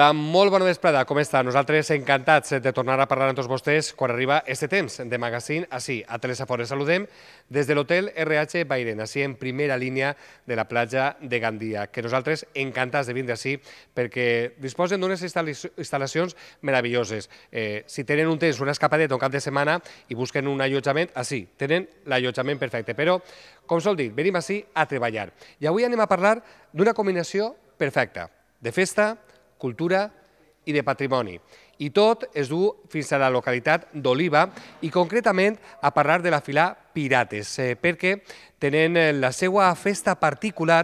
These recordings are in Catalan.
Hola, molt bona vesprada, com està? Nosaltres encantats de tornar a parlar amb tots vostès quan arriba este temps de magazín, així, a Telesafor. Saludem des de l'hotel RH Bairen, així en primera línia de la platja de Gandia, que nosaltres encantats de vindre així perquè disposen d'unes instal·lacions meravelloses. Eh, si tenen un temps, una escapadeta, un cap de setmana i busquen un allotjament, així, tenen l'allotjament perfecte. Però, com sol dir, venim així a treballar. I avui anem a parlar d'una combinació perfecta de festa, cultura i de patrimoni. I tot es du fins a la localitat d'Oliva i concretament a parlar de la fila Pirates, eh, perquè tenen eh, la seva festa particular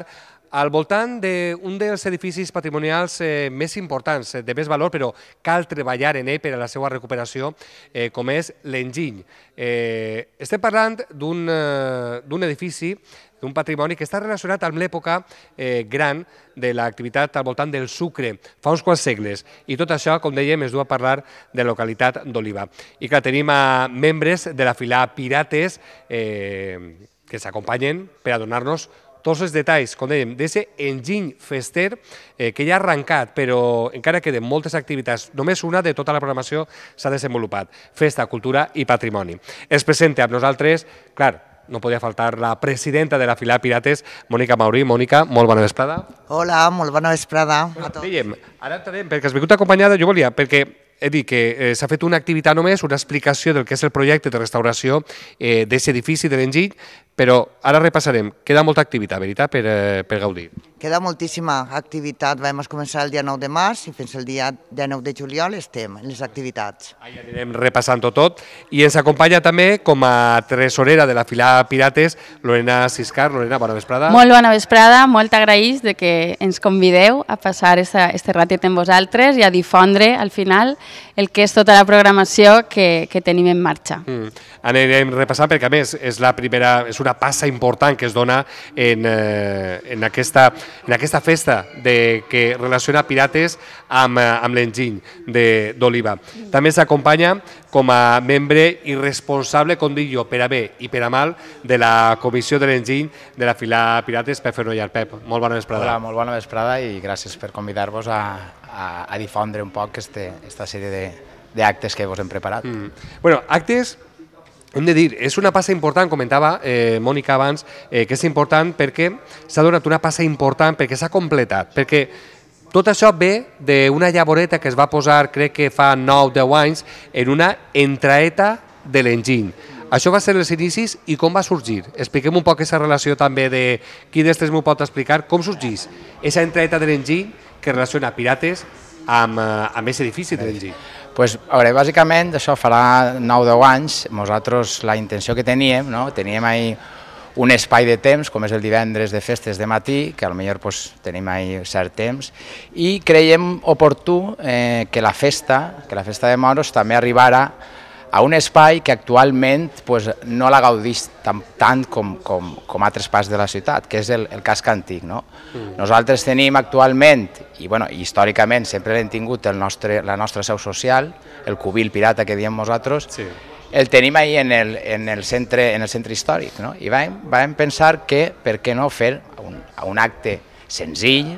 al voltant d'un dels edificis patrimonials eh, més importants, eh, de més valor, però cal treballar en ell per a la seva recuperació, eh, com és l'enginy. Eh, estem parlant d'un eh, edifici d'un patrimoni que està relacionat amb l'època eh, gran de l'activitat al voltant del sucre, fa uns quants segles. I tot això, com dèiem, es du a parlar de la localitat d'Oliva. I que tenim a membres de la fila Pirates eh, que s'acompanyen per a donar-nos tots els detalls, com dèiem, d'aquest enginy fester eh, que ja ha arrencat, però encara queden moltes activitats. Només una de tota la programació s'ha desenvolupat. Festa, cultura i patrimoni. Es presenta amb nosaltres, clar, no podia faltar la presidenta de la fila Pirates, Mònica Maurí. Mònica, molt bona vesprada. Hola, molt bona vesprada a tots. Dèiem, ara t'anem, perquè has vingut acompanyada, jo volia, perquè he dit que eh, s'ha fet una activitat només, una explicació del que és el projecte de restauració eh, d'aquest edifici de l'Enginy, però ara repassarem. Queda molta activitat, veritat, per, eh, per gaudir. Queda moltíssima activitat. Vam començar el dia 9 de març i fins al dia 19 de juliol estem en les activitats. Ahir anirem repassant-ho tot. I ens acompanya també com a tresorera de la fila Pirates, Lorena Siscar. Lorena, bona vesprada. Molt bona vesprada, molt agraïts de que ens convideu a passar esta, este ratet amb vosaltres i a difondre al final el que és tota la programació que, que tenim en marxa. Mm. Anirem repassant perquè, a més, és, la primera, és una passa important que es dona en, eh, en, aquesta, en aquesta festa de, que relaciona pirates amb, eh, amb l'enginy d'Oliva. També s'acompanya com a membre i responsable, com dic jo, per a bé i per a mal, de la Comissió de l'Enginy de la Fila Pirates, Pep Fenollar. Pep, molt bona vesprada. Hola, molt bona vesprada i gràcies per convidar-vos a, a, a difondre un poc este, esta sèrie d'actes que vos hem preparat. Mm. Bueno, actes hem de dir, és una passa important, comentava eh, Mònica abans, eh, que és important perquè s'ha donat una passa important, perquè s'ha completat, perquè tot això ve d'una llavoreta que es va posar, crec que fa 9-10 anys, en una entraeta de l'enginy. Això va ser els inicis i com va sorgir? Expliquem un poc aquesta relació també de qui d'estes m'ho pot explicar, com sorgís? aquesta entraeta de l'enginy que relaciona pirates amb, eh, amb aquest edifici, Trenji? Pues, a veure, bàsicament, això farà 9-10 anys, nosaltres la intenció que teníem, no? teníem ahí un espai de temps, com és el divendres de festes de matí, que potser pues, tenim ahí cert temps, i creiem oportú eh, que la festa, que la festa de Moros també arribara a un espai que actualment pues, no la gaudís tant, tant com, com, com altres parts de la ciutat, que és el, el casc antic. No? Mm. Nosaltres tenim actualment, i bueno, històricament sempre l'hem tingut el nostre, la nostra seu social, el cubil pirata que diem nosaltres, sí. el tenim ahir en el, en el, centre, en el centre històric. No? I vam, vam pensar que per què no fer un, un acte senzill,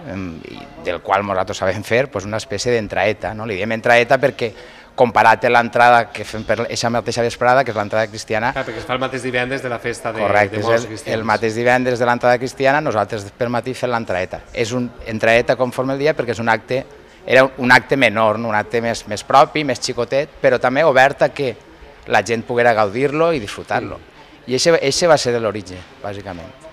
del qual nosaltres sabem fer, pues, una espècie d'entraeta. No? Li diem entraeta perquè comparat a l'entrada que fem per aquesta mateixa vesprada, que és l'entrada cristiana. Clar, perquè es fa el mateix divendres de la festa de, Correcte, de molts el, cristians. el mateix divendres de l'entrada cristiana, nosaltres per matí fem l'entraeta. És un entraeta conforme el dia perquè és un acte era un acte menor, un acte més, més propi, més xicotet, però també obert a que la gent poguera gaudir-lo i disfrutar-lo. Sí. I això va ser l'origen, bàsicament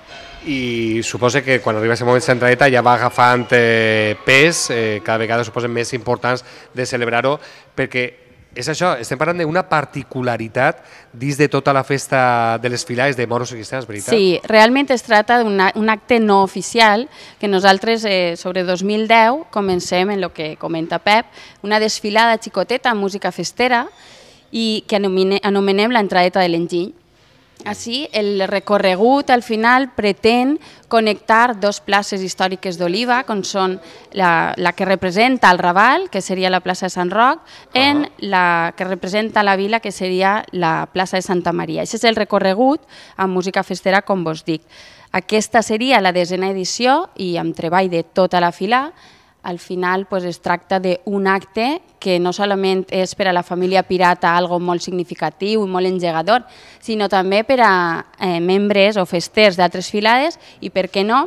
i suposa que quan arriba aquest moment centradeta ja va agafant eh, pes, eh, cada vegada suposen més importants de celebrar-ho, perquè és això, estem parlant d'una particularitat dins de tota la festa de les filades de moros i cristians, veritat? Sí, realment es tracta d'un acte no oficial que nosaltres, eh, sobre 2010, comencem en el que comenta Pep, una desfilada xicoteta amb música festera i que anomenem l'entradeta de l'enginy així, el recorregut al final pretén connectar dos places històriques d'Oliva, com són la, la que representa el Raval, que seria la plaça de Sant Roc, ah. en la que representa la vila, que seria la plaça de Santa Maria. Això és el recorregut amb música festera, com vos dic. Aquesta seria la desena edició i amb treball de tota la fila al final pues, es tracta d'un acte que no solament és per a la família pirata algo molt significatiu i molt engegador, sinó també per a eh, membres o festers d'altres filades i, per què no,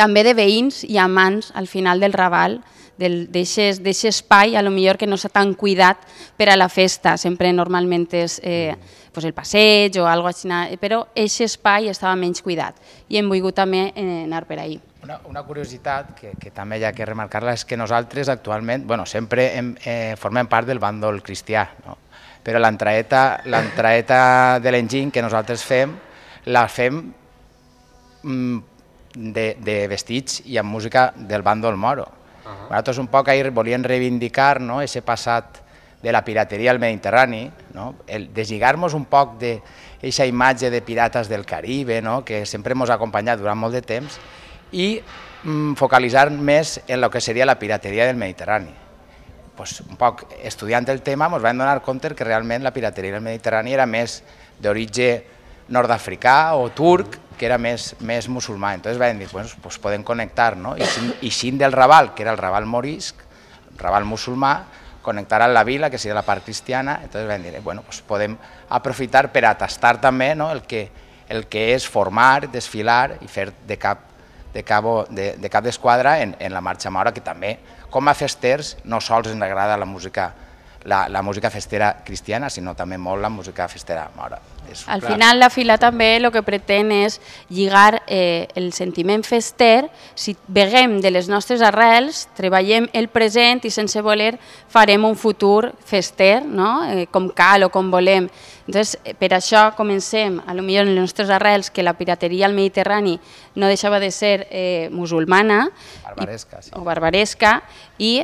també de veïns i amants al final del Raval, d'aquest espai, a lo millor que no s'ha tan cuidat per a la festa, sempre normalment és eh, pues el passeig o alguna cosa així, però aquest espai estava menys cuidat i hem volgut també eh, anar per ahir. Una, una curiositat que, que també hi ha que remarcar-la és que nosaltres actualment, bueno, sempre hem, eh, formem part del bàndol cristià, no? però l'entraeta de l'enginy que nosaltres fem, la fem mm, de, de vestits i amb música del bàndol moro. Uh -huh. Nosaltres un poc ahir volíem reivindicar no, ese passat de la pirateria al Mediterrani, no? el deslligar-nos un poc d'aquesta imatge de pirates del Caribe, no? que sempre ens ha acompanyat durant molt de temps, i mm, focalitzar més en lo que seria la pirateria del Mediterrani. Pues, un poc estudiant el tema ens vam donar compte que realment la pirateria del Mediterrani era més d'origen nord-africà o turc, que era més, més musulmà. Entonces vam dir, pues, pues podem connectar, no? I xin I sin del Raval, que era el Raval morisc, Raval musulmà, amb la vila, que seria la part cristiana, entonces vam dir, bueno, pues podem aprofitar per a tastar també no? el, que, el que és formar, desfilar i fer de cap de, cabo, de, de cap d'esquadra en, en la marxa mora, que també, com a festers, no sols ens agrada la música, la, la música festera cristiana, sinó també molt la música festera mora. Al clar. final la fila també el que pretén és lligar eh, el sentiment fester, si veguem de les nostres arrels, treballem el present i sense voler farem un futur fester, no? eh, com cal o com volem. Entonces, eh, per això comencem, a lo millor en les nostres arrels, que la pirateria al Mediterrani no deixava de ser eh, musulmana barbaresca, i, sí. o barbaresca, i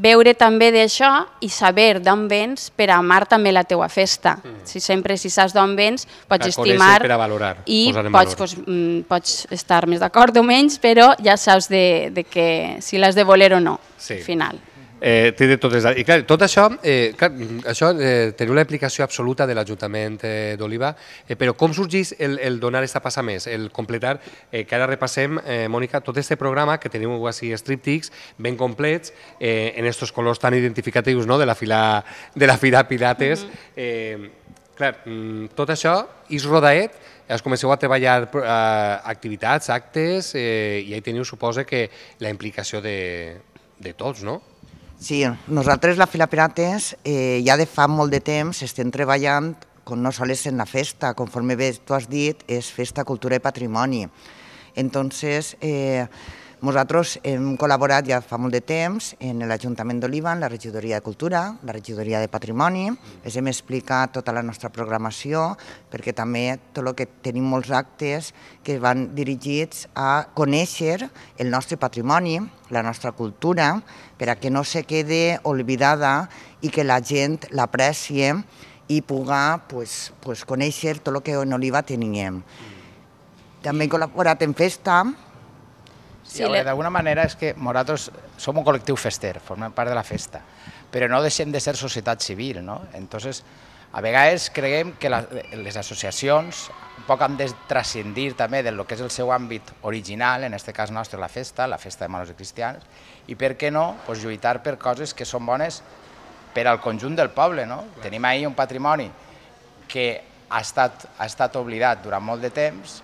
veure també d'això i saber d'on vens per amar també la teua festa. Mm. Si sempre, si saps d'on vens, pots per estimar per a valorar, i pots, mm, pots estar més d'acord o menys, però ja saps de, de que si l'has de voler o no, sí. al final. Eh, té de totes les... I clar, tot això, eh, clar, això eh, teniu una implicació absoluta de l'Ajuntament eh, d'Oliva, eh, però com sorgís el, el donar aquesta passa més, el completar, eh, que ara repassem, eh, Mònica, tot este programa que teniu així estríptics, ben complets, eh, en estos colors tan identificatius no? de, la fila, de la fila Pilates. Mm -hmm. eh, clar, mm, tot això és rodaet, es comenceu a treballar eh, activitats, actes, eh, i ahí teniu, suposa, que la implicació de, de tots, no? Sí, nosaltres la Fila Pirates eh, ja de fa molt de temps estem treballant com no sols en la festa, conforme bé tu has dit, és festa, cultura i patrimoni. Entonces, eh, nosaltres hem col·laborat ja fa molt de temps en l'Ajuntament d'Oliva, en la regidoria de Cultura, la regidoria de Patrimoni, els hem explicat tota la nostra programació, perquè també tot el que tenim molts actes que van dirigits a conèixer el nostre patrimoni, la nostra cultura, per a que no se quede oblidada i que la gent l'aprecie i puga pues, pues, conèixer tot el que en Oliva teníem. També he col·laborat en festa, Sí, sí, de alguna manera és que nosaltres som un col·lectiu fester, formem part de la festa, però no deixem de ser societat civil, no? Entonces, a vegades creiem que la, les associacions un poc han de transcendir també del que és el seu àmbit original, en aquest cas nostre la festa, la festa de Manos i Cristians, i per què no pues, lluitar per coses que són bones per al conjunt del poble. No? Clar. Tenim ahir un patrimoni que ha estat, ha estat oblidat durant molt de temps,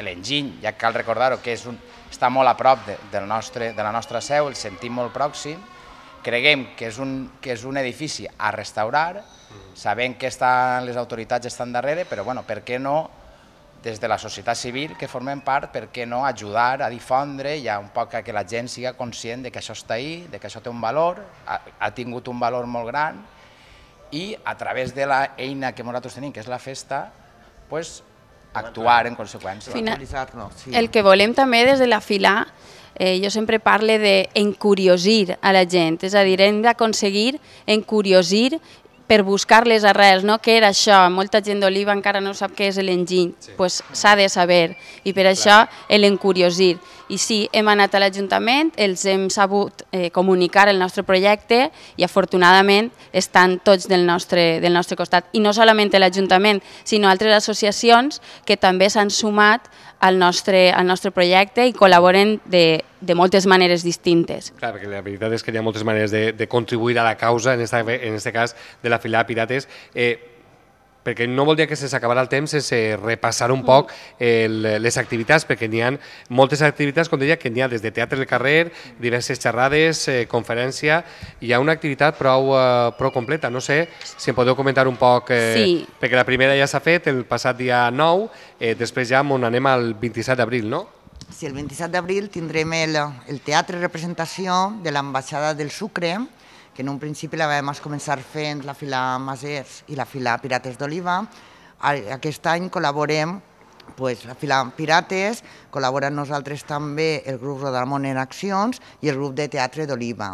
l'enginy, ja cal recordar-ho, que és un, està molt a prop de, del nostre, de la nostra seu, el sentim molt pròxim, creguem que és un, que és un edifici a restaurar, sabem que estan, les autoritats estan darrere, però bueno, per què no, des de la societat civil que formem part, per què no ajudar a difondre i a un poc a que la gent siga conscient de que això està ahí, de que això té un valor, ha, ha tingut un valor molt gran, i a través de l'eina que nosaltres tenim, que és la festa, pues, actuar en conseqüència. Final, el que volem també des de la fila, eh, jo sempre parle d'encuriosir a la gent, és a dir, hem d'aconseguir encuriosir per buscar les arrels, no? què era això? Molta gent d'Oliva encara no sap què és l'enginy, Doncs sí. pues, de saber, i per Clar. això l'encuriosir. I sí, hem anat a l'Ajuntament, els hem sabut eh, comunicar el nostre projecte i afortunadament estan tots del nostre, del nostre costat. I no solament l'Ajuntament, sinó altres associacions que també s'han sumat al nostre, al nostre projecte i col·laboren de, de moltes maneres distintes. Clar, perquè la veritat és que hi ha moltes maneres de, de contribuir a la causa, en aquest en este cas de la fila Pirates. Eh, perquè no voldria que se'ns acabarà el temps sense repassar un poc mm. el, les activitats, perquè n'hi ha moltes activitats, com deia, que n'hi ha des de teatre del carrer, diverses xerrades, eh, conferència, hi ha una activitat prou, eh, prou completa. No sé si em podeu comentar un poc, eh, sí. perquè la primera ja s'ha fet el passat dia 9, eh, després ja on anem al 27 d'abril, no? Sí, el 27 d'abril tindrem el, el teatre representació de l'ambaixada del Sucre, que en un principi la vam començar fent la fila Masers i la fila Pirates d'Oliva. Aquest any col·laborem pues, la fila Pirates, col·labora amb nosaltres també el grup Rodamont en Accions i el grup de teatre d'Oliva.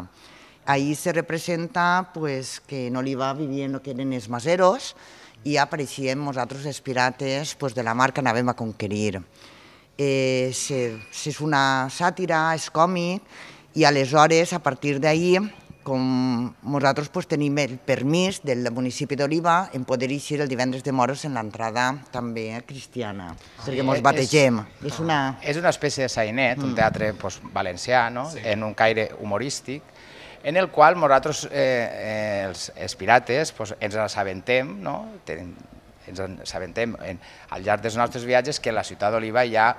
Ahí se representa pues, que en Oliva vivien el que eren els maseros i apareixíem nosaltres els pirates pues, de la mar que anàvem a conquerir. Eh, se, se és una sàtira, és còmic, i aleshores, a partir d'ahir, com nosaltres pues, tenim el permís del municipi d'Oliva en poder eixir el divendres de moros en l'entrada també eh, cristiana, ah, perquè ens eh, bategem. És, és, una... és una espècie de sainet, mm. un teatre pues, valencià, no? sí. en un caire humorístic, en el qual nosaltres, eh, eh els, els pirates, pues, ens assabentem, no? Ten, ens assabentem en, al llarg dels nostres viatges que la ciutat d'Oliva hi ha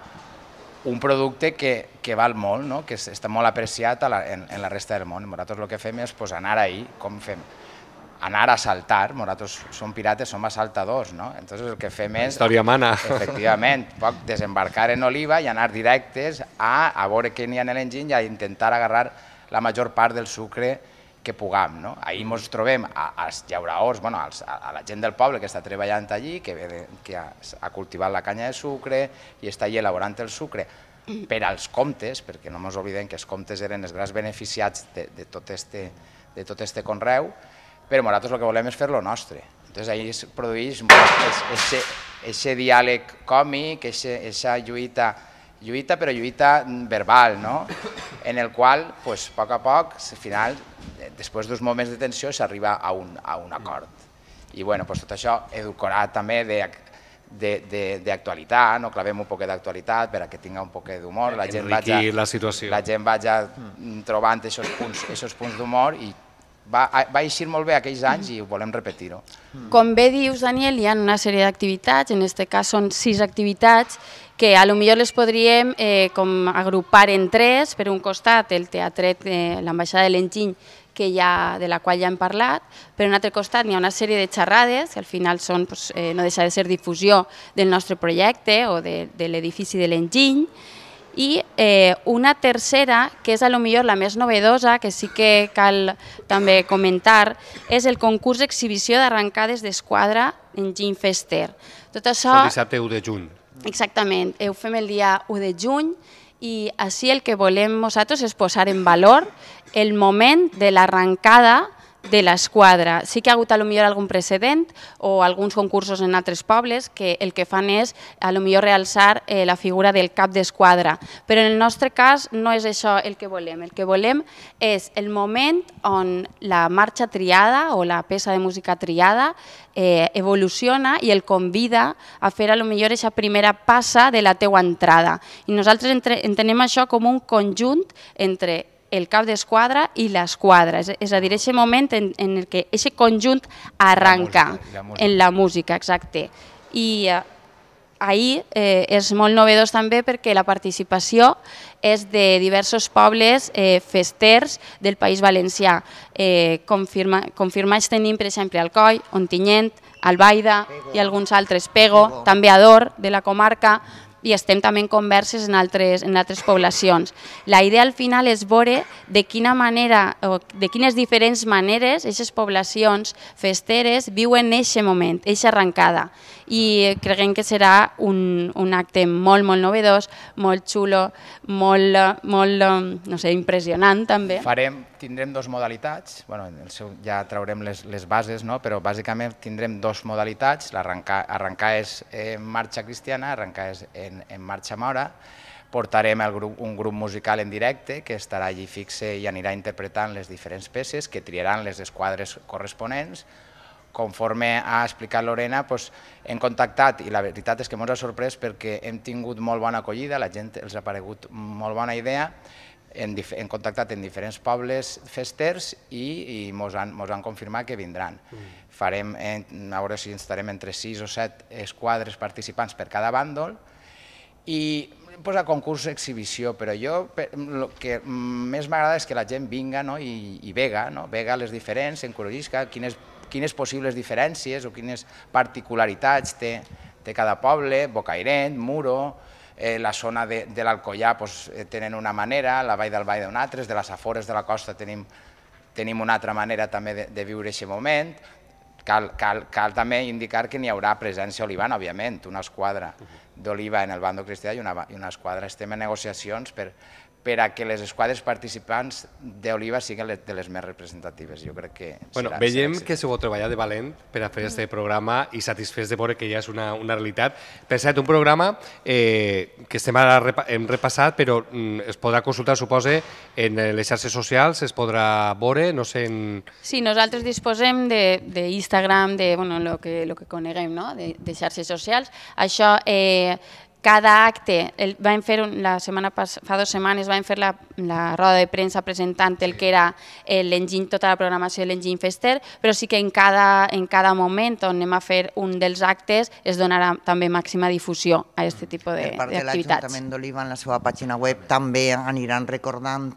un producte que, que val molt, no? que està molt apreciat a la, en, en la resta del món. Nosaltres el que fem és pues, anar ahir, com fem? anar a saltar, nosaltres som pirates, som assaltadors, no? Entonces el que fem és... Història mana. Efectivament, poc desembarcar en Oliva i anar directes a, a veure què n'hi ha en l'enginy i a intentar agarrar la major part del sucre que puguem. No? Ahir ens trobem a, als llauraors, bueno, als, a, a la gent del poble que està treballant allí, que, ve de, que ha, ha cultivat la canya de sucre i està allà elaborant el sucre per als comptes, perquè no ens oblidem que els comptes eren els grans beneficiats de, de, tot, este, de tot este conreu, però nosaltres el que volem és fer-lo nostre. Entonces ahí es produeix aquest diàleg còmic, aquesta lluita lluita, però lluita mm, verbal, no? en el qual, pues, a poc a poc, al final, eh, després d'uns moments de tensió, s'arriba a, un, a un acord. I bueno, pues, tot això educarà també d'actualitat, no clavem un poc d'actualitat per a que tinga un poc d'humor, la gent vaja, la, situació. la gent va ja mm, trobant aquests punts, aquests punts d'humor i va, va eixir molt bé aquells anys i volem repetir-ho. Com bé dius, Daniel, hi ha una sèrie d'activitats, en aquest cas són sis activitats, que a lo millor les podríem eh, com agrupar en tres, per un costat el teatret, eh, l'ambaixada de l'Enginy, que ja, de la qual ja hem parlat, per un altre costat n'hi ha una sèrie de xerrades, que al final són, pues, eh, no deixa de ser difusió del nostre projecte o de, de l'edifici de l'Enginy, i eh, una tercera, que és a lo millor la més novedosa, que sí que cal també comentar, és el concurs d'exhibició d'arrencades d'esquadra en Gin Fester. Tot això... el dissabte 1 de juny. Exactament, ho fem el dia 1 de juny i així el que volem nosaltres és posar en valor el moment de l'arrencada de l'esquadra. Sí que ha hagut a lo millor algun precedent o alguns concursos en altres pobles que el que fan és a lo millor realçar eh, la figura del cap d'esquadra, però en el nostre cas no és això el que volem. El que volem és el moment on la marxa triada o la peça de música triada eh, evoluciona i el convida a fer a lo millor aquesta primera passa de la teua entrada. I nosaltres entenem això com un conjunt entre el cap d'esquadra i l'esquadra. És, és a dir, aquest moment en, en el que aquest conjunt arranca la música, la música. en la música, exacte. I eh, ahir eh, és molt novedós també perquè la participació és de diversos pobles eh, festers del País Valencià. Eh, confirma, confirmats tenim, per exemple, Alcoi, Ontinyent, Albaida i alguns altres, Pego, Pego. també Ador, de la comarca, i estem també en converses en altres, en altres poblacions. La idea al final és veure de quina manera, o de quines diferents maneres aquestes poblacions festeres viuen en aquest moment, aquesta arrencada i creguem que serà un, un acte molt, molt novedós, molt xulo, molt, molt eh, no sé, impressionant també. Farem, tindrem dos modalitats, bueno, el seu, ja traurem les, les bases, no? però bàsicament tindrem dos modalitats, arrencar, arrencar és en marxa cristiana, arrencar és en, en marxa mora, portarem el grup, un grup musical en directe que estarà allí fixe i anirà interpretant les diferents peces, que triaran les esquadres corresponents, conforme ha explicat Lorena, doncs, hem contactat i la veritat és que ens ha sorprès perquè hem tingut molt bona acollida, la gent els ha aparegut molt bona idea, hem, hem contactat en diferents pobles festers i, i han, han confirmat que vindran. Mm. Farem, eh, a veure si estarem entre 6 o 7 esquadres participants per cada bàndol i pues, concurs exhibició, però jo el que més m'agrada és que la gent vinga no? I, i vega, no? vega les diferents, encorregisca quines quines possibles diferències o quines particularitats té, té cada poble, Bocairent, Muro, eh, la zona de, de l'Alcoyà pues, eh, tenen una manera, la Vall del Vall d'una altra, de les afores de la costa tenim, tenim una altra manera també de, de viure aquest moment, Cal, cal, cal també indicar que n'hi haurà presència olivana, òbviament, una esquadra d'oliva en el bando cristià i una, i una esquadra. Estem en negociacions per, per a que les esquadres participants d'Oliva siguin de les més representatives. Jo crec que... Bueno, serà, veiem serà, que s'ho heu treballat de valent per a fer aquest programa i satisfets de veure que ja és una, una realitat. Per cert, un programa eh, que estem ara hem repassat, però mm, es podrà consultar, supose, en les xarxes socials, es podrà veure, no sé... En... Sí, nosaltres disposem de, de Instagram, de bueno, lo que, lo que coneguem, no? de, de xarxes socials. Això eh, cada acte, el, vam fer un, la setmana pas, fa dues setmanes vam fer la, la roda de premsa presentant el que era eh, l'enginy, tota la programació de l'enginy Fester, però sí que en cada, en cada moment on anem a fer un dels actes es donarà també màxima difusió a aquest mm. tipus d'activitats. Per part de l'Ajuntament d'Oliva en la seva pàgina web també aniran recordant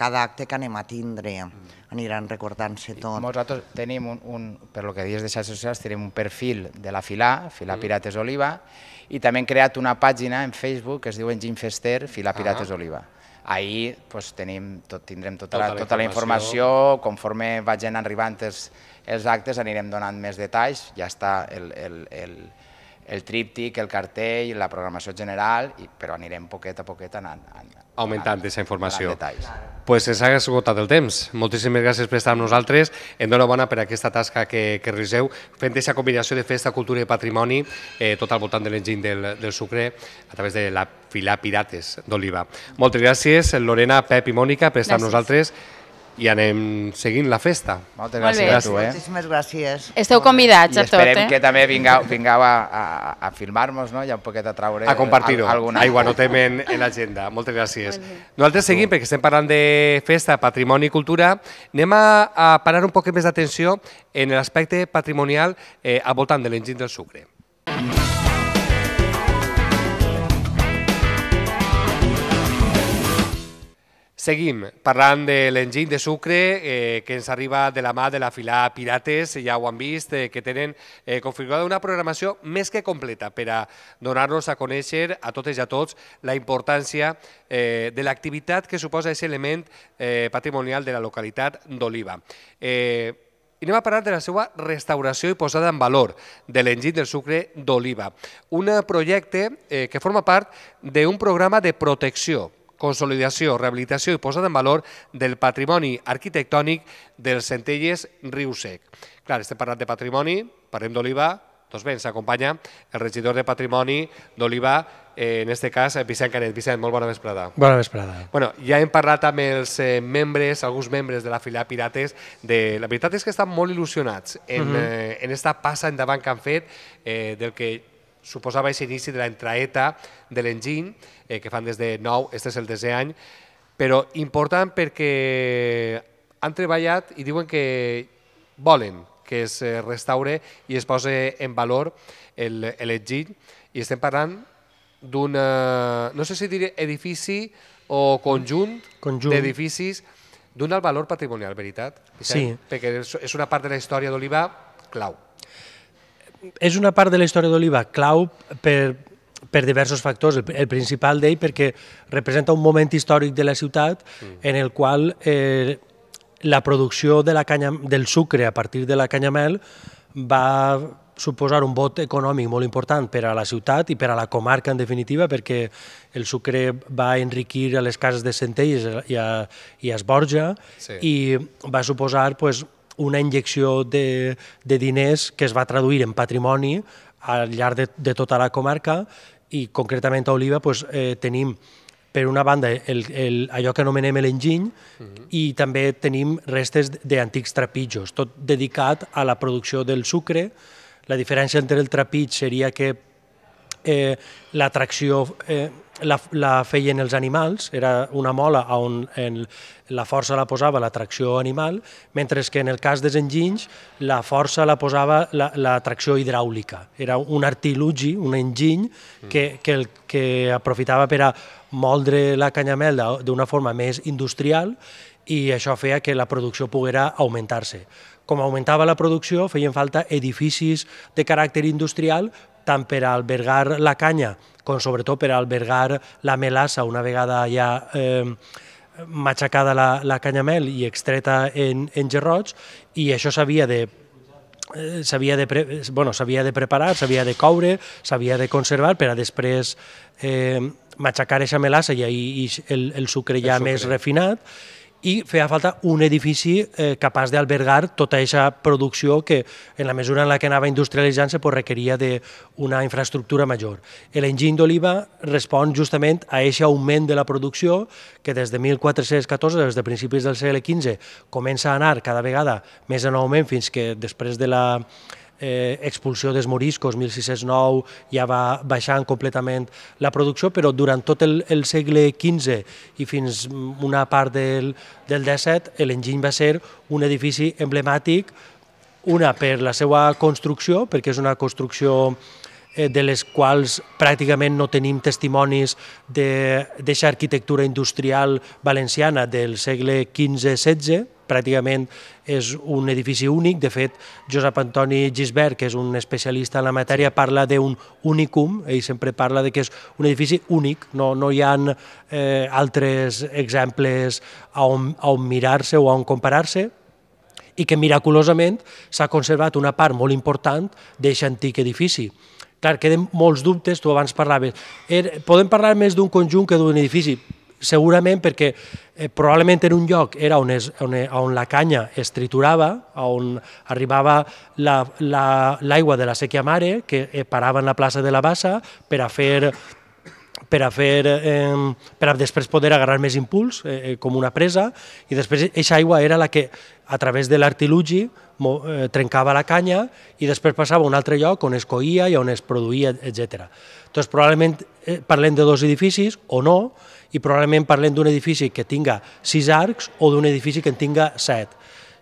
cada acte que anem a tindre. Mm aniran recordant-se tot. Nosaltres tenim un, un per lo que dius de xarxes socials, tenim un perfil de la Filà, Filà mm. Pirates Oliva, i també hem creat una pàgina en Facebook que es diu Engin Fester Filà ah. Pirates Oliva. Ahir pues, tenim, tot, tindrem tota, tota, la, tota la informació, conforme vagin arribant els, els actes anirem donant més detalls, ja està el, el, el, el tríptic, el cartell, la programació general, i, però anirem poquet a poquet anant, anant augmentant aquesta informació. Pues ens ha esgotat el temps. Moltíssimes gràcies per estar amb nosaltres. Enhorabona per aquesta tasca que, que realiseu, fent aquesta combinació de festa, cultura i patrimoni eh, tot al voltant de l'enginy del, del sucre a través de la fila Pirates d'Oliva. Moltes gràcies, Lorena, Pep i Mònica, per estar gràcies. amb nosaltres i anem seguint la festa. Moltes gràcies Molt bé. a tu, eh? Moltíssimes gràcies. Esteu convidats a tot, eh? esperem que també vingueu, vingueu a, a, a filmar-nos, no? Ja un poquet a traure... A compartir-ho. Alguna... Aigua, no temen en l'agenda. Moltes gràcies. Nosaltres seguim, perquè estem parlant de festa, patrimoni i cultura. Anem a, a parar un poquet més d'atenció en l'aspecte patrimonial eh, al voltant de l'enginy del sucre. Seguim parlant de l'enginy de sucre eh, que ens arriba de la mà de la fila Pirates, ja ho han vist, eh, que tenen eh, configurada una programació més que completa per a donar-nos a conèixer a totes i a tots la importància eh, de l'activitat que suposa aquest element eh, patrimonial de la localitat d'Oliva. Eh, i anem a parlar de la seva restauració i posada en valor de l'enginy del sucre d'oliva. Un projecte eh, que forma part d'un programa de protecció consolidació, rehabilitació i posada en valor del patrimoni arquitectònic dels Centelles Riu Sec. Clar, estem parlant de patrimoni, parlem d'oliva, doncs bé, ens acompanya el regidor de Patrimoni d'Oliva, eh, en este cas, eh, Vicent Canet. Vicent, molt bona vesprada. Bona vesprada. Bueno, ja hem parlat amb els eh, membres, alguns membres de la fila Pirates, de... la veritat és que estan molt il·lusionats en, uh mhm. -huh. en esta passa endavant que han fet eh, del que suposava aquest inici de la entraeta de l'enginy, eh, que fan des de nou, este és el desè any, però important perquè han treballat i diuen que volen que es eh, restaure i es posi en valor l'enginy i estem parlant d'un, eh, no sé si diré edifici o conjunt, conjunt. d'edificis d'un alt valor patrimonial, veritat? Sí. Perquè és una part de la història d'Oliva clau és una part de la història d'Oliva clau per, per diversos factors. El, el principal d'ell perquè representa un moment històric de la ciutat mm. en el qual eh, la producció de la canya, del sucre a partir de la canyamel va suposar un vot econòmic molt important per a la ciutat i per a la comarca en definitiva, perquè el sucre va enriquir a les cases de Centelles i a, i a Esborja sí. i va suposar pues, doncs, una injecció de, de diners que es va traduir en patrimoni al llarg de, de tota la comarca i concretament a Oliva doncs, eh, tenim per una banda, el, el, allò que anomenem l'enginy uh mhm. -huh. i també tenim restes d'antics trapitjos, tot dedicat a la producció del sucre. La diferència entre el trepitj seria que eh, l'atracció eh, la, la feien els animals, era una mola on en la força la posava l'atracció animal, mentre que en el cas dels enginys la força la posava l'atracció la, hidràulica. Era un artilugi, un enginy, que, que, el, que aprofitava per a moldre la canyamel d'una forma més industrial i això feia que la producció poguera augmentar-se. Com augmentava la producció, feien falta edificis de caràcter industrial tant per albergar la canya com sobretot per albergar la melassa una vegada ja eh, matxacada la, la canyamel i extreta en, en gerrots i això s'havia de eh, s'havia de, pre... bueno, de preparar, s'havia de coure, s'havia de conservar per a després eh, matxacar aquesta melassa i, i el, el sucre ja el sucre. més refinat i feia falta un edifici eh, capaç d'albergar tota aquesta producció que en la mesura en la que anava industrialitzant-se pues, requeria d'una infraestructura major. L'enginy d'oliva respon justament a aquest augment de la producció que des de 1414, des de principis del segle XV, comença a anar cada vegada més en augment fins que després de la, eh, expulsió dels moriscos, 1609 ja va baixant completament la producció, però durant tot el, el segle XV i fins una part del, del XVII, l'enginy va ser un edifici emblemàtic, una per la seva construcció, perquè és una construcció eh, Eh, de les quals pràcticament no tenim testimonis d'aquesta arquitectura industrial valenciana del segle XV-XVI, pràcticament és un edifici únic. De fet, Josep Antoni Gisbert, que és un especialista en la matèria, parla d'un unicum, ell sempre parla de que és un edifici únic, no, no hi ha eh, altres exemples a on, a on mirar-se o a on comparar-se, i que miraculosament s'ha conservat una part molt important d'aquest antic edifici clar, queden molts dubtes, tu abans parlaves. Er, podem parlar més d'un conjunt que d'un edifici, segurament perquè eh, probablement en un lloc era on, es, on, e, on la canya es triturava, on arribava l'aigua la, la, de la sèquia mare, que eh, parava en la plaça de la Bassa per a fer per a, fer, eh, per a després poder agarrar més impuls, eh, eh com una presa, i després aquesta aigua era la que, a través de l'artilugi, eh, trencava la canya i després passava a un altre lloc on es coïa i on es produïa, etc. Doncs probablement eh, parlem de dos edificis o no, i probablement parlem d'un edifici que tinga sis arcs o d'un edifici que en tinga set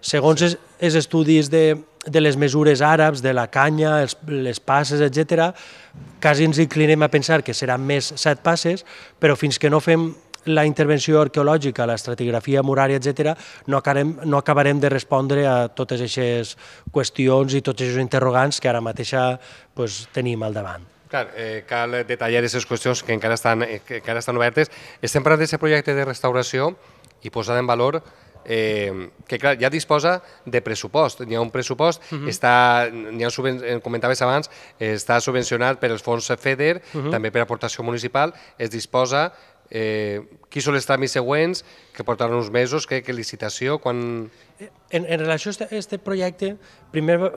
Segons sí. els, estudis de, de les mesures àrabs, de la canya, els, les passes, etc, quasi ens inclinem a pensar que seran més set passes, però fins que no fem la intervenció arqueològica, la estratigrafia murària, etc, no acabarem, no acabarem de respondre a totes aquestes qüestions i tots aquests interrogants que ara mateix pues, tenim al davant. Clar, eh, cal detallar aquestes qüestions que encara estan, eh, que encara estan obertes. Estem parlant d'aquest projecte de restauració i posar en valor eh, que clar, ja disposa de pressupost. N'hi ha un pressupost, uh -huh. està, ha eh, comentaves abans, està subvencionat per els fons FEDER, uh -huh. també per aportació municipal, es disposa eh, qui són els tràmits següents, que portaran uns mesos, que, que licitació, quan... Eh, en, en relació a aquest projecte, primer va,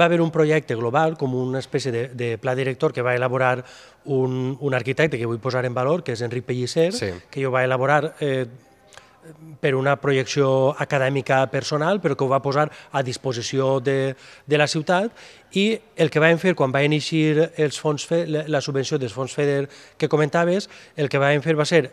va haver un projecte global, com una espècie de, de pla director que va elaborar un, un arquitecte que vull posar en valor, que és Enric Pellicer, sí. que jo va elaborar eh, per una projecció acadèmica personal, però que ho va posar a disposició de, de la ciutat i el que vam fer quan va iniciar els fons la subvenció dels fons FEDER que comentaves, el que vam fer va ser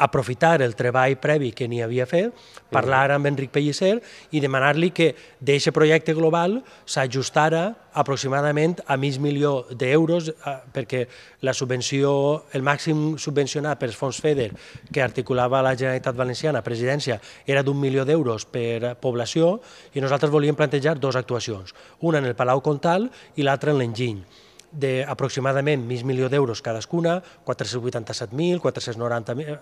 aprofitar el treball previ que n'hi havia fet, parlar amb Enric Pellicer i demanar-li que d'aquest projecte global s'ajustara aproximadament a mig milió d'euros eh, perquè la subvenció, el màxim subvencionat per fons FEDER que articulava la Generalitat Valenciana, presidència, era d'un milió d'euros per població i nosaltres volíem plantejar dues actuacions, una en el Palau Contal i l'altra en l'Enginy d'aproximadament mig milió d'euros cadascuna, 487.000, 490.000,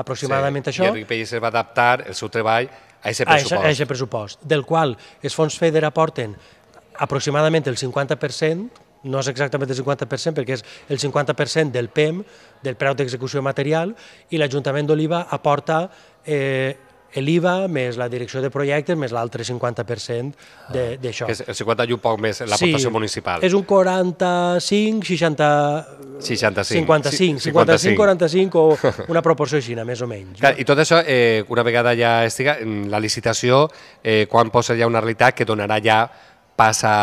aproximadament sí, això. I Enric Pellicer va adaptar el seu treball a aquest pressupost. A aquest pressupost, del qual els fons FEDER aporten aproximadament el 50%, no és exactament el 50% perquè és el 50% del PEM, del preu d'execució material, i l'Ajuntament d'Oliva aporta eh, l'IVA, més la direcció de projectes, més l'altre 50% ah. d'això. Ah, el 50 i un poc més l'aportació sí, municipal. És un 45, 60... 65. 55, 55, 55 45 o una proporció així, més o menys. Clar, I tot això, eh, una vegada ja estiga, la licitació, eh, quan posa ja una realitat que donarà ja pas a,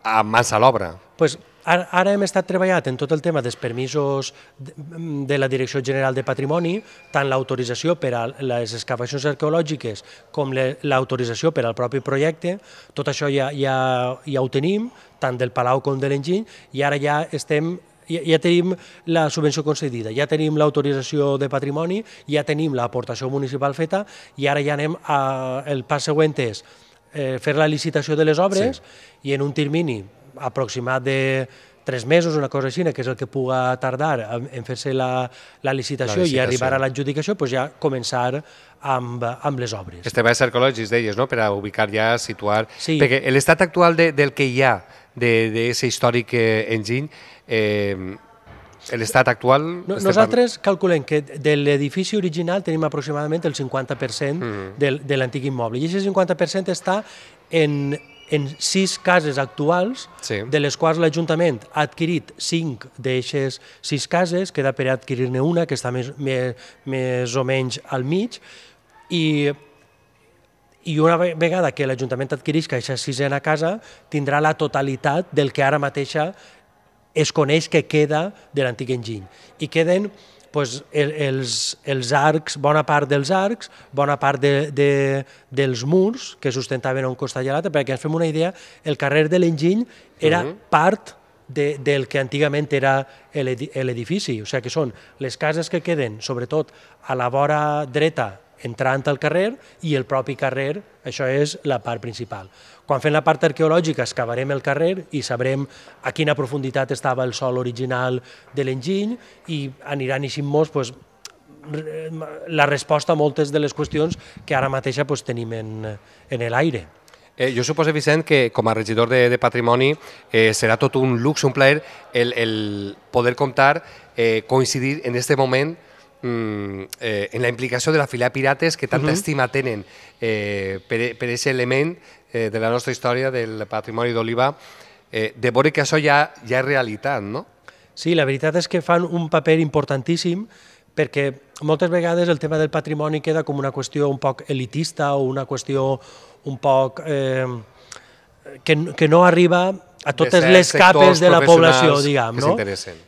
a massa a l'obra? pues, Ara, ara hem estat treballat en tot el tema dels permisos de mm, la Direcció General de Patrimoni, tant l'autorització per a les excavacions arqueològiques com l'autorització per al propi projecte, tot això ja, ja, ja ho tenim, tant del Palau com de l'Enginy, i ara ja estem ja, ja tenim la subvenció concedida, ja tenim l'autorització de patrimoni, ja tenim l'aportació municipal feta i ara ja anem a... El pas següent és eh, fer la licitació de les obres sí. i en un termini aproximat de tres mesos, una cosa així, que és el que puga tardar en fer-se la, la, licitació la licitació i arribar a l'adjudicació, doncs ja començar amb, amb les obres. Este va ser arqueològics, deies, no? per a ubicar ja, situar... Sí. Perquè l'estat actual de, del que hi ha d'aquest històric eh, enginy eh, l'estat actual... No, nosaltres parlant... calculem que de l'edifici original tenim aproximadament el 50% mm -hmm. del, de l'antic immoble i aquest 50% està en en sis cases actuals, sí. de les quals l'Ajuntament ha adquirit cinc d'aixes sis cases, queda per adquirir-ne una, que està més, més, més o menys al mig, i i una vegada que l'Ajuntament adquirís que aquesta sisena casa tindrà la totalitat del que ara mateixa es coneix que queda de l'antic enginy. I queden pues, el, els, els arcs, bona part dels arcs, bona part de, de, dels murs que sustentaven un costat i l'altre, perquè ens fem una idea, el carrer de l'Enginy era uh mhm. -huh. part de, del que antigament era l'edifici, o sigui que són les cases que queden, sobretot a la vora dreta entrant al carrer i el propi carrer, això és la part principal. Quan fem la part arqueològica excavarem el carrer i sabrem a quina profunditat estava el sol original de l'enginy i aniran així molts doncs, la resposta a moltes de les qüestions que ara mateixa doncs, tenim en, en l'aire. Eh, jo suposo, Vicent, que com a regidor de, de Patrimoni eh, serà tot un luxe, un plaer, el, el poder comptar, eh, coincidir en aquest moment Mm, eh, en la implicació de la filia Pirates, que tanta uh -huh. estima tenen eh, per, per aquest element eh, de la nostra història del patrimoni d'Oliva, eh, de veure que això ja, ja és realitat, no? Sí, la veritat és que fan un paper importantíssim perquè moltes vegades el tema del patrimoni queda com una qüestió un poc elitista o una qüestió un poc... Eh, que, que no arriba a totes les capes de la població, diguem, no?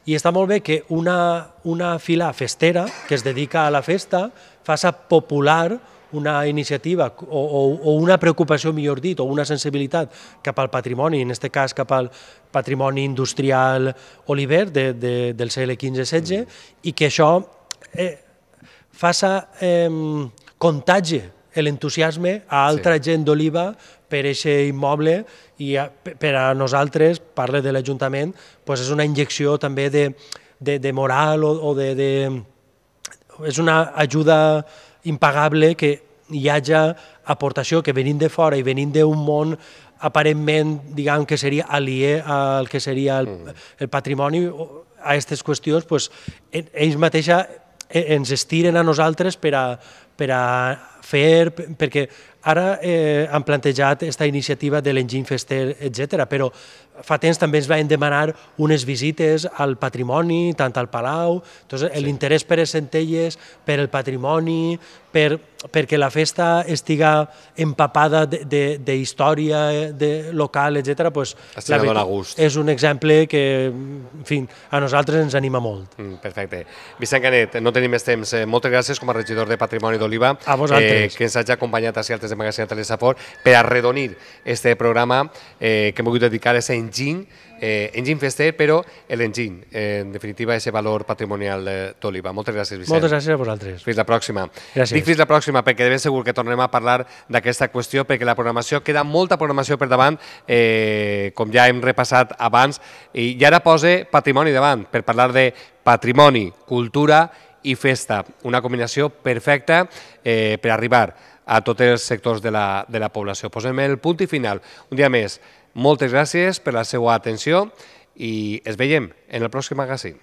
I està molt bé que una, una fila festera que es dedica a la festa faça popular una iniciativa o, o, o una preocupació, millor dit, o una sensibilitat cap al patrimoni, en aquest cas cap al patrimoni industrial oliver de, de, del segle 15 16 mm. i que això eh, faça eh, contagi l'entusiasme a altra sí. gent d'Oliva per aquest immoble i a, per a nosaltres, parle de l'Ajuntament, pues és una injecció també de, de, de moral o, o de, de... És una ajuda impagable que hi hagi aportació, que venim de fora i venim d'un món aparentment, diguem, que seria alié al que seria el, mm. el patrimoni, a aquestes qüestions, pues, ells mateixa eh, ens estiren a nosaltres per a, per a fer, perquè ara eh, han plantejat aquesta iniciativa de l'enginy fester, etc. però fa temps també ens van demanar unes visites al patrimoni, tant al Palau, doncs sí. l'interès per les centelles, per el patrimoni, per, perquè la festa estiga empapada de, de, de història de local, etc. Pues, Estic la gust. És un exemple que, en fi, a nosaltres ens anima molt. Mm, perfecte. Vicent Canet, no tenim més temps. Eh, moltes gràcies com a regidor de Patrimoni d'Oliva. A vosaltres. Eh, que ens hagi acompanyat a Ciartes de Magazine Telesafor per arredonir este programa eh, que hem volgut dedicar a aquest enginy, eh, enginy fester, però l'enginy, eh, en definitiva, és el valor patrimonial eh, d'Oliva. Moltes gràcies, Vicent. Moltes gràcies a vosaltres. Fins la pròxima. Gràcies. Dic fins la pròxima, perquè de ben segur que tornem a parlar d'aquesta qüestió, perquè la programació, queda molta programació per davant, eh, com ja hem repassat abans, i, i ara posa patrimoni davant, per parlar de patrimoni, cultura i festa. Una combinació perfecta eh, per arribar a tots els sectors de la, de la població. Posem el punt i final. Un dia més, moltes gràcies per la seva atenció i es veiem en el pròxim magazine.